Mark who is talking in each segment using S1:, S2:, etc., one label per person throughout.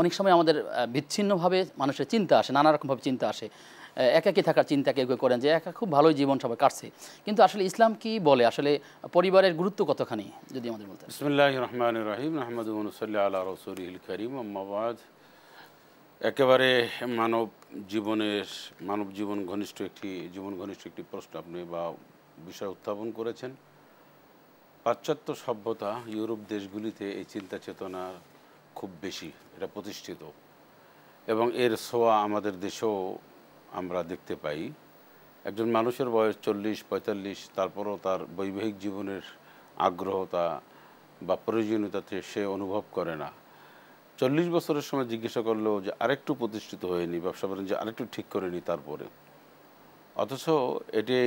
S1: অনেক সময় আমাদের বিচ্ছিন্নভাবে মানুষের চিন্তা আসে নানা রকমভাবে চিন্তা আসে একাকি থাকার চিন্তা কেউ কেউ করেন যে একা খুব ভালোই জীবন সবাই কাটছে কিন্তু আসলে ইসলাম কি বলে আসলে পরিবারের গুরুত্ব কতখানি যদি
S2: আমাদের বলতে ইসমিল্লাহ রহমান রাহিম আহমদুল্লাহ আল্লাহ রসুল করিম আম্মাবাদ একেবারে মানব জীবনের মানব জীবন ঘনিষ্ঠ একটি জীবন ঘনিষ্ঠ একটি প্রশ্ন আপনি বা বিষয় উত্থাপন করেছেন পাশ্চাত্য সভ্যতা ইউরোপ দেশগুলিতে এই চিন্তা চেতনার খুব বেশি এটা প্রতিষ্ঠিত এবং এর ছোঁয়া আমাদের দেশেও আমরা দেখতে পাই একজন মানুষের বয়স চল্লিশ পঁয়তাল্লিশ তারপরও তার বৈবাহিক জীবনের আগ্রহতা বা প্রয়োজনীয়তাতে সে অনুভব করে না চল্লিশ বছরের সময় জিজ্ঞাসা করলেও যে আরেকটু প্রতিষ্ঠিত হয়নি ব্যবসা বাণিজ্য আরেকটু ঠিক করে নি তারপরে অথচ এটি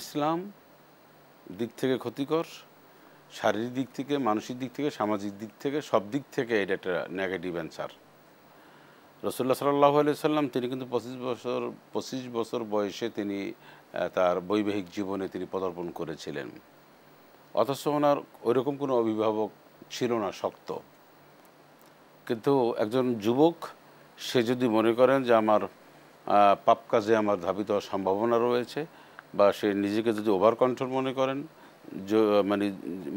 S2: ইসলাম দিক থেকে ক্ষতিকর শারীরিক দিক থেকে মানসিক দিক থেকে সামাজিক দিক থেকে সব দিক থেকে এটা একটা নেগেটিভ অ্যান্সার রসুল্লাহ সাল্লাহ সাল্লাম তিনি কিন্তু পঁচিশ বছর পঁচিশ বছর বয়সে তিনি তার বৈবাহিক জীবনে তিনি পদার্পণ করেছিলেন অথচ ওনার ওইরকম কোনো অভিভাবক ছিল না শক্ত কিন্তু একজন যুবক সে যদি মনে করেন যে আমার পাপ কাজে আমার ধাবিত সম্ভাবনা রয়েছে বা সে নিজেকে যদি ওভার কন্ট্রোল মনে করেন মানে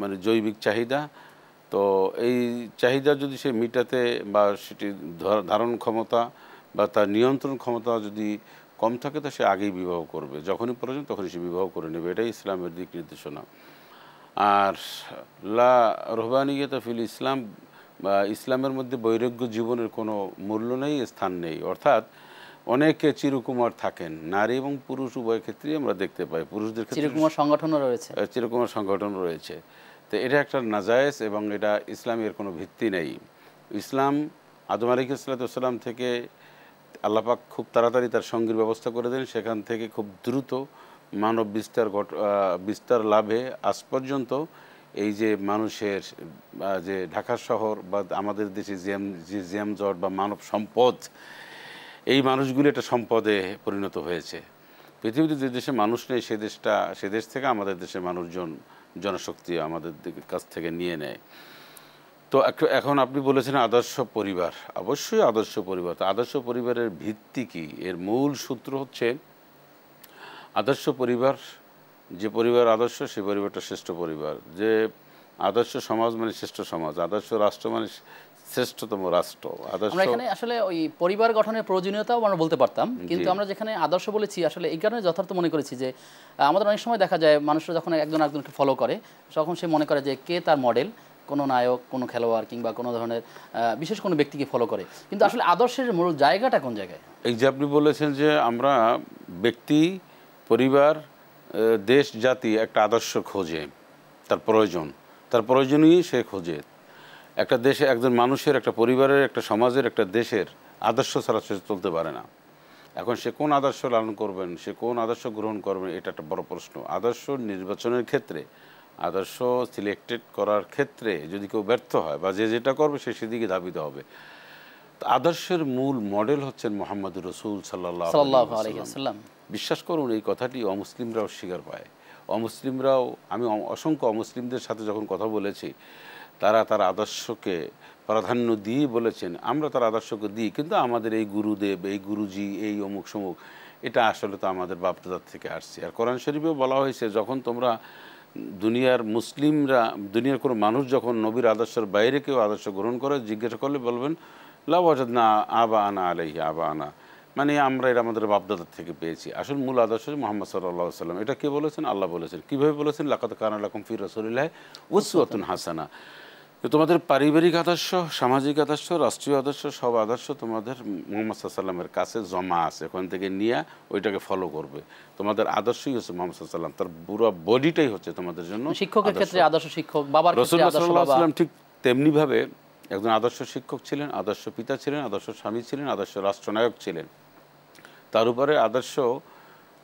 S2: মানে জৈবিক চাহিদা তো এই চাহিদা যদি সে মিটাতে বা সেটি ধারণ ক্ষমতা বা তার নিয়ন্ত্রণ ক্ষমতা যদি কম থাকে তো সে আগেই বিবাহ করবে যখনই প্রয়োজন তখনই সে বিবাহ করে নেবে এটাই ইসলামের দিক নির্দেশনা আর লা রহবানিয়তা ফিল ইসলাম বা ইসলামের মধ্যে বৈরাগ্য জীবনের কোনো মূল্য নেই স্থান নেই অর্থাৎ অনেকে চিরকুমার থাকেন নারী এবং পুরুষ উভয় ক্ষেত্রেই আমরা দেখতে পাই পুরুষদের চিরকুমার সংগঠনও রয়েছে চিরকুমার সংগঠন রয়েছে তো এটা একটা নাজায়েজ এবং এটা ইসলামের কোনো ভিত্তি নেই ইসলাম আদম ইসলাতাম থেকে আল্লাপাক খুব তাড়াতাড়ি তার সঙ্গীর ব্যবস্থা করে দেন সেখান থেকে খুব দ্রুত মানব বিস্তার ঘট বিস্তার লাভে আজ পর্যন্ত এই যে মানুষের যে ঢাকা শহর বা আমাদের দেশে জ্যাম জট বা মানব সম্পদ এই মানুষগুলি একটা সম্পদে পরিণত হয়েছে পৃথিবীতে যে দেশে মানুষ নেই সে দেশটা সে দেশ থেকে আমাদের দেশে মানুষজন জনশক্তি আমাদের কাছ থেকে নিয়ে নেয় তো এখন আপনি বলেছেন আদর্শ পরিবার অবশ্যই আদর্শ পরিবার তো আদর্শ পরিবারের ভিত্তি কি এর মূল সূত্র হচ্ছে আদর্শ পরিবার যে পরিবার আদর্শ সে পরিবারটা শ্রেষ্ঠ পরিবার যে আদর্শ সমাজ মানে শ্রেষ্ঠ সমাজ আদর্শ রাষ্ট্র মানে শ্রেষ্ঠতম রাষ্ট্র আদর্শ এখানে আসলে ওই পরিবার গঠনের প্রয়োজনীয়তাও আমরা বলতে পারতাম কিন্তু আমরা
S1: যেখানে আদর্শ বলেছি আসলে এই কারণে যথার্থ মনে করেছি যে আমাদের অনেক সময় দেখা যায় মানুষরা যখন একজন একজনকে ফলো করে তখন সে মনে করে যে কে তার মডেল কোনো নায়ক কোনো খেলোয়াড় কিংবা কোনো ধরনের বিশেষ কোনো ব্যক্তিকে ফলো করে কিন্তু আসলে আদর্শের মূল জায়গাটা কোন জায়গায়
S2: এই যে আপনি বলেছেন যে আমরা ব্যক্তি পরিবার দেশ জাতি একটা আদর্শ খোঁজে তার প্রয়োজন তার প্রয়োজনই সে খোঁজে একটা দেশে একজন মানুষের একটা পরিবারের একটা সমাজের একটা দেশের আদর্শ ছাড়া সে চলতে পারে না এখন সে কোন আদর্শ লালন করবেন সে কোন আদর্শ গ্রহণ করবেন এটা একটা বড় প্রশ্ন আদর্শ নির্বাচনের ক্ষেত্রে আদর্শ সিলেক্টেড করার ক্ষেত্রে যদি কেউ ব্যর্থ হয় বা যে যেটা করবে সে সেদিকে ধাবিত হবে আদর্শের মূল মডেল হচ্ছেন মোহাম্মদ রসুল সাল্লাহ বিশ্বাস করুন এই কথাটি অমুসলিমরাও স্বীকার পায় অমুসলিমরাও আমি অসংখ্য অমুসলিমদের সাথে যখন কথা বলেছি তারা তার আদর্শকে প্রাধান্য দিয়ে বলেছেন আমরা তার আদর্শকে দিই কিন্তু আমাদের এই গুরুদেব এই গুরুজি এই অমুক সমুক এটা আসলে তো আমাদের বাপদাদার থেকে আসছে আর কোরআন শরীফেও বলা হয়েছে যখন তোমরা দুনিয়ার মুসলিমরা দুনিয়ার কোনো মানুষ যখন নবীর আদর্শের বাইরে কেউ আদর্শ গ্রহণ করে জিজ্ঞাসা করলে বলবেন লাভ না আবা আনা আলাইহি আবা আনা মানে আমরা এটা আমাদের বাপদাদার থেকে পেয়েছি আসল মূল আদর্শ মোহাম্মদ সাল্লাহ সাল্লাম এটা কে বলেছেন আল্লাহ বলেছেন কীভাবে বলেছেন লাকাত কানা লাকুম ফির রসুলিল্লাহ উসওয়াতুন হাসানা তোমাদের পারিবারিক আদর্শ সামাজিক আদর্শ রাষ্ট্রীয় আদর্শ সব আদর্শ তোমাদের মোহাম্মদ সাল্লামের কাছে জমা আছে ওখান থেকে নিয়ে ওইটাকে ফলো করবে তোমাদের আদর্শই হচ্ছে মোহাম্মদ সাল্লাম তার বুড়ো বডিটাই হচ্ছে তোমাদের জন্য শিক্ষকের ক্ষেত্রে
S1: আদর্শ শিক্ষক বাবার রসুল্লাহাম ঠিক
S2: তেমনিভাবে একজন আদর্শ শিক্ষক ছিলেন আদর্শ পিতা ছিলেন আদর্শ স্বামী ছিলেন আদর্শ রাষ্ট্রনায়ক ছিলেন তার উপরে আদর্শ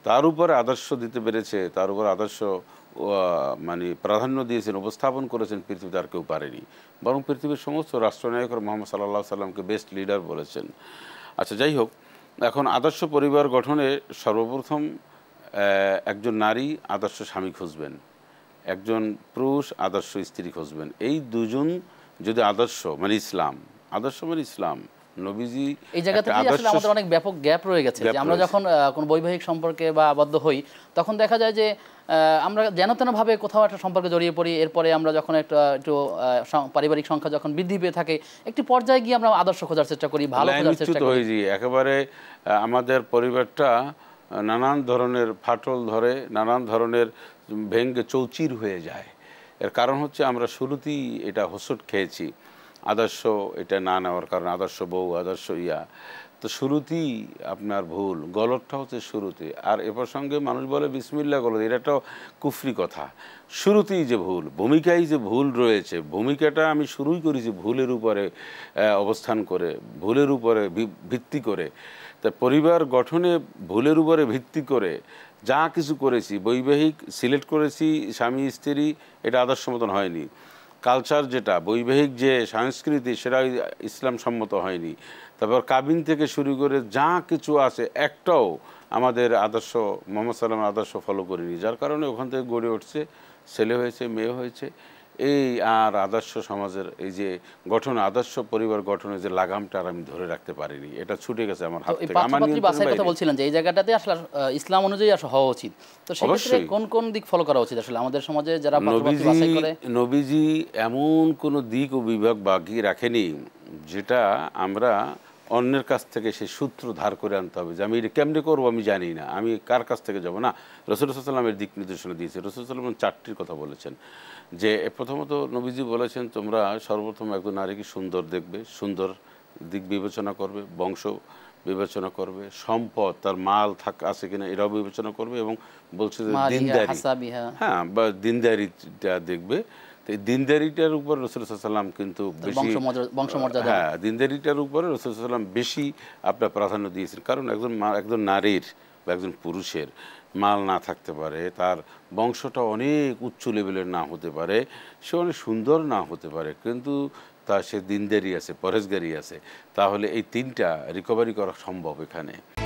S2: তার উপর আদর্শ দিতে পেরেছে তার উপর আদর্শ মানে প্রাধান্য দিয়েছেন উপস্থাপন করেছেন পৃথিবীতে আর কেউ পারেনি বরং পৃথিবীর সমস্ত রাষ্ট্রনায়করা মোহাম্মদ সাল্লাহ সাল্লামকে বেস্ট লিডার বলেছেন আচ্ছা যাই হোক এখন আদর্শ পরিবার গঠনে সর্বপ্রথম একজন নারী আদর্শ স্বামী খুঁজবেন একজন পুরুষ আদর্শ স্ত্রী খুঁজবেন এই দুজন যদি আদর্শ মানে ইসলাম আদর্শ মানে ইসলাম নবীজি এই আমাদের অনেক ব্যাপক গ্যাপ রয়ে গেছে যে আমরা যখন
S1: কোনো বৈবাহিক সম্পর্কে বা আবদ্ধ হই তখন দেখা যায় যে আমরা যেন তেনভাবে কোথাও একটা সম্পর্কে জড়িয়ে পড়ি এরপরে আমরা যখন একটা একটু পারিবারিক সংখ্যা যখন বৃদ্ধি পেয়ে থাকে একটি পর্যায়ে গিয়ে আমরা আদর্শ খোঁজার চেষ্টা করি ভালো খোঁজার চেষ্টা করি
S2: একেবারে আমাদের পরিবারটা নানান ধরনের ফাটল ধরে নানান ধরনের ভেঙ্গে চৌচির হয়ে যায় এর কারণ হচ্ছে আমরা শুরুতেই এটা হোসট খেয়েছি আদর্শ এটা না নেওয়ার কারণে আদর্শ বউ আদর্শ ইয়া তো শুরুতেই আপনার ভুল গলতটা হচ্ছে শুরুতে আর এ প্রসঙ্গে মানুষ বলে বিসমিল্লা গলত এটা একটা কুফরি কথা শুরুতেই যে ভুল ভূমিকায় যে ভুল রয়েছে ভূমিকাটা আমি শুরুই করেছি ভুলের উপরে অবস্থান করে ভুলের উপরে ভিত্তি করে তা পরিবার গঠনে ভুলের উপরে ভিত্তি করে যা কিছু করেছি বৈবাহিক সিলেক্ট করেছি স্বামী স্ত্রী এটা আদর্শ মতন হয়নি কালচার যেটা বৈবাহিক যে সংস্কৃতি সেটা ইসলাম সম্মত হয়নি তারপর কাবিন থেকে শুরু করে যা কিছু আছে একটাও আমাদের আদর্শ মোহাম্মদ সাল্লামের আদর্শ ফলো করিনি যার কারণে ওখান থেকে গড়ে উঠছে ছেলে হয়েছে মেয়ে হয়েছে এই আর আদর্শ সমাজের এই যে গঠন আদর্শ পরিবার গঠনের যে লাগামটা আর আমি ধরে রাখতে পারিনি এটা ছুটে গেছে আমার হাত থেকে আমার বাসায় কথা বলছিলেন
S1: যে এই জায়গাটাতে আসলে ইসলাম
S2: অনুযায়ী আসলে হওয়া উচিত তো সেক্ষেত্রে কোন
S1: কোন দিক ফলো করা উচিত আসলে আমাদের সমাজে যারা নবীজি
S2: নবীজি এমন কোন দিক ও বিভাগ বাকি রাখেনি যেটা আমরা অন্যের কাছ থেকে সেই সূত্র ধার করে আনতে হবে যে আমি এটা কেমনি করবো আমি জানি না আমি কার কাছ থেকে যাব না রসুলসাল্লামের দিক নির্দেশনা দিয়েছে রসুলসাল্লাম চারটির কথা বলেছেন যে প্রথমত নবীজি বলেছেন তোমরা সর্বপ্রথম একজন নারীকে সুন্দর দেখবে সুন্দর দিক বিবেচনা করবে বংশ বিবেচনা করবে সম্পদ তার মাল থাক আছে কিনা এরাও বিবেচনা করবে এবং বলছে যে দিনদারি হ্যাঁ বা দিনদারিটা দেখবে তো দিনদারিটার উপর রসুলাম কিন্তু হ্যাঁ দিনদারিটার উপরে রসুলাম বেশি আপনার প্রাধান্য দিয়েছেন কারণ একজন একজন নারীর বা একজন পুরুষের মাল না থাকতে পারে তার বংশটা অনেক উচ্চ লেভেলের না হতে পারে সে অনেক সুন্দর না হতে পারে কিন্তু তা সে দিনদারি আছে পরেজগারি আছে তাহলে এই তিনটা রিকভারি করা সম্ভব এখানে